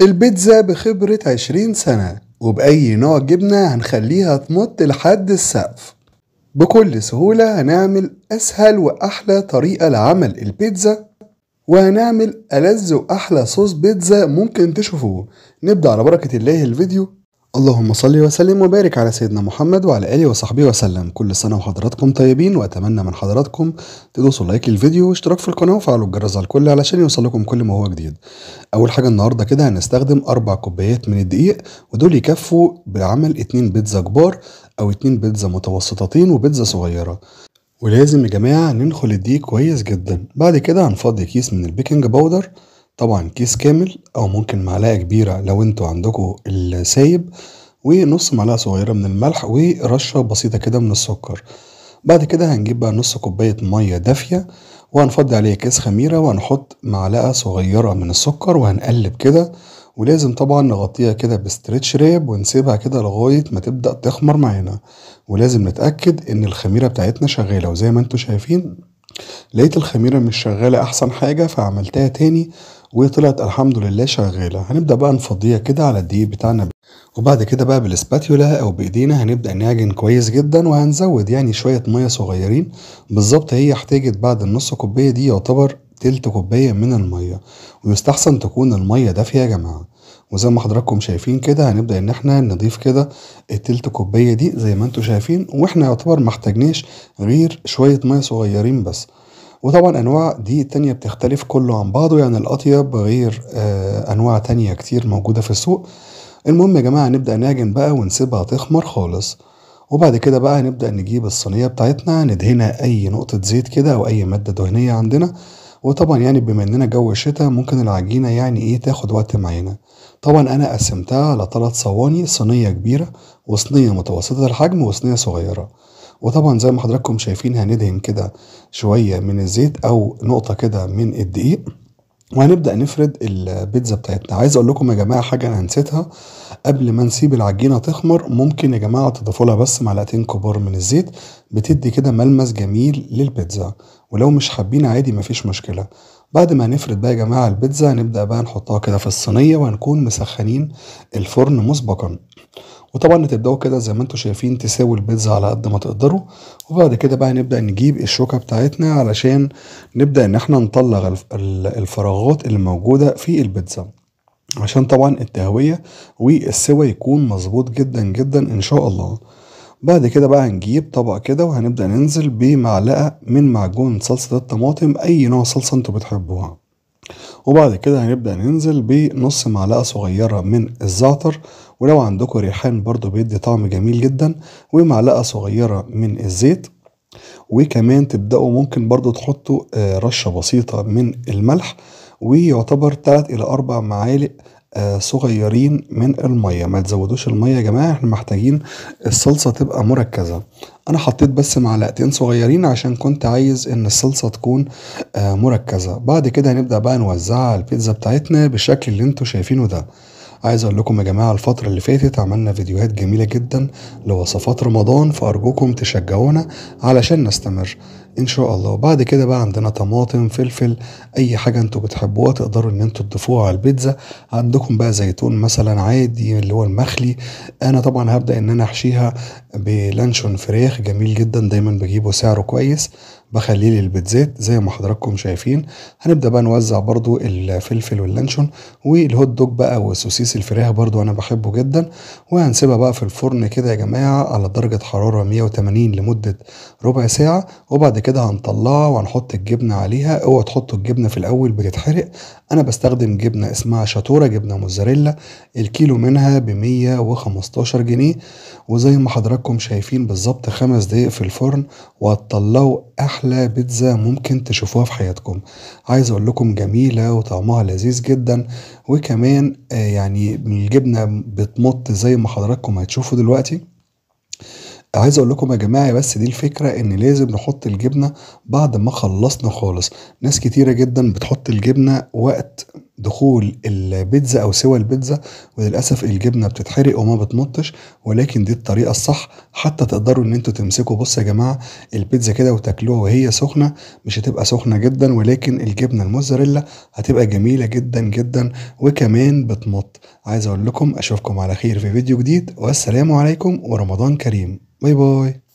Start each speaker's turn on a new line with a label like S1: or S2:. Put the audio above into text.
S1: البيتزا بخبرة عشرين سنة وبأي نوع جبنة هنخليها تمط لحد السقف بكل سهولة هنعمل أسهل وأحلى طريقة لعمل البيتزا وهنعمل ألذ وأحلى صوص بيتزا ممكن تشوفوه نبدأ على بركة الله الفيديو اللهم صل وسلم وبارك على سيدنا محمد وعلى اله وصحبه وسلم كل سنه وحضراتكم طيبين واتمنى من حضراتكم تدوسوا لايك للفيديو واشتراك في القناه وفعلوا الجرس على الكل علشان يوصلكم كل ما هو جديد اول حاجه النهارده كده هنستخدم اربع كوبايات من الدقيق ودول يكفوا بعمل اتنين بيتزا كبار او اتنين بيتزا متوسطتين وبيتزا صغيره ولازم يا جماعه ننخل الدقيق كويس جدا بعد كده هنفضي كيس من البيكنج باودر طبعًا كيس كامل أو ممكن معلقة كبيرة لو انتوا عندكم السايب، ونص معلقة صغيرة من الملح ورشة بسيطة كده من السكر، بعد كده هنجيب بقى نص كوباية مَيّة دافية وهنفضي عليها كيس خميرة وهنحط معلقة صغيرة من السكر وهنقلب كده، ولازم طبعًا نغطيها كده بستريتش راب ونسيبها كده لغاية ما تبدأ تخمر معانا، ولازم نتأكد إن الخميرة بتاعتنا شغالة وزي ما انتوا شايفين لقيت الخميرة مش شغالة أحسن حاجة فعملتها تاني وطلعت الحمد لله شغالة هنبدأ بقى نفضيها كده على الدقيق بتاعنا وبعد كده بقى بالاسباتيولا او بايدينا هنبدأ نعجن كويس جدا وهنزود يعني شوية مية صغيرين بالظبط هي احتاجت بعد النص كوباية دي يعتبر تلت كوباية من المية ويستحسن تكون المية دافية يا جماعة وزي ما حضراتكم شايفين كده هنبدأ ان احنا نضيف كده التلت كوباية دي زي ما انتم شايفين واحنا يعتبر محتاجناش غير شوية مية صغيرين بس وطبعا انواع دي التانية بتختلف كله عن بعضه يعني الاطيب غير آه، انواع تانية كتير موجودة في السوق المهم يا جماعة نبدأ نعجن بقى ونسيبها تخمر خالص وبعد كده بقى نبدأ نجيب الصينية بتاعتنا ندهنها أي نقطة زيت كده أو أي مادة دهنية عندنا وطبعا يعني بما إننا جو الشتاء ممكن العجينة يعني إيه تاخد وقت معانا طبعا أنا قسمتها على تلات صواني صينية كبيرة وصينية متوسطة الحجم وصينية صغيرة وطبعا زي ما حضراتكم شايفين هندهن كده شوية من الزيت او نقطة كده من الدقيق وهنبدأ نفرد البيتزا بتاعتنا عايز اقول لكم يا جماعة حاجة انا نسيتها قبل ما نسيب العجينة تخمر ممكن يا جماعة تضيفوا لها بس معلقتين كبار من الزيت بتدي كده ملمس جميل للبيتزا ولو مش حابين عادي مفيش مشكلة بعد ما هنفرد بقى يا جماعة البيتزا هنبدأ بقى نحطها كده في الصينية وهنكون مسخنين الفرن مسبقا وطبعا هتبداوا كده زي ما انتم شايفين تساوي البيتزا على قد ما تقدروا وبعد كده بقى نبدا نجيب الشوكه بتاعتنا علشان نبدا ان احنا نطلع الفراغات اللي موجوده في البيتزا عشان طبعا التهويه والسوى يكون مظبوط جدا جدا ان شاء الله بعد كده بقى هنجيب طبق كده وهنبدا ننزل بمعلقه من معجون صلصه الطماطم اي نوع صلصه انتوا بتحبوها وبعد كده هنبدا ننزل بنص معلقه صغيره من الزعتر ولو عندكم ريحان برضو بيدي طعم جميل جدا ومعلقة صغيرة من الزيت وكمان تبدأوا ممكن برضو تحطوا آه، رشة بسيطة من الملح ويعتبر 3 إلى 4 معالق آه، صغيرين من المية ما تزودوش المية يا جماعة احنا محتاجين الصلصة تبقى مركزة انا حطيت بس معلقتين صغيرين عشان كنت عايز ان الصلصة تكون آه، مركزة بعد كده هنبدأ بقى نوزعها على البيتزا بتاعتنا بالشكل اللي انتوا شايفينه ده عايز اقول لكم يا جماعه الفتره اللي فاتت عملنا فيديوهات جميله جدا لوصفات رمضان فارجوكم تشجعونا علشان نستمر ان شاء الله وبعد كده بقى عندنا طماطم فلفل اي حاجه انتوا بتحبوها تقدروا ان انتوا تضيفوها على البيتزا عندكم بقى زيتون مثلا عادي اللي هو المخلي انا طبعا هبدا ان انا احشيها بلانشون فراخ جميل جدا دايما بجيبه سعره كويس بخليه للبيتزات زي ما حضراتكم شايفين هنبدا بقى نوزع برضو الفلفل واللانشون والهوت دوج بقى وسوسيس الفراخ برضو انا بحبه جدا وهنسيبها بقى في الفرن كده يا جماعه على درجه حراره 180 لمده ربع ساعه وبعد كده هنطلعها وهنحط الجبنه عليها اوعى تحطوا الجبنه في الاول بتتحرق انا بستخدم جبنه اسمها شاتوره جبنه موزاريلا الكيلو منها ب 115 جنيه وزي ما حضراتكم شايفين بالظبط خمس دقايق في الفرن وهتطلعوا أحلى بيتزا ممكن تشوفوها في حياتكم عايز أقول لكم جميلة وطعمها لذيذ جدا وكمان آه، يعني الجبنة بتمط زي ما حضراتكم هتشوفوا دلوقتي عايز اقول لكم يا جماعه بس دي الفكره ان لازم نحط الجبنه بعد ما خلصنا خالص ناس كتيره جدا بتحط الجبنه وقت دخول البيتزا او سوى البيتزا وللاسف الجبنه بتتحرق وما بتمطش ولكن دي الطريقه الصح حتى تقدروا ان انتوا تمسكوا بص يا جماعه البيتزا كده وتاكلوها وهي سخنه مش هتبقى سخنه جدا ولكن الجبنه الموزاريلا هتبقى جميله جدا جدا وكمان بتمط عايز اقول لكم اشوفكم على خير في فيديو جديد والسلام عليكم ورمضان كريم باي باي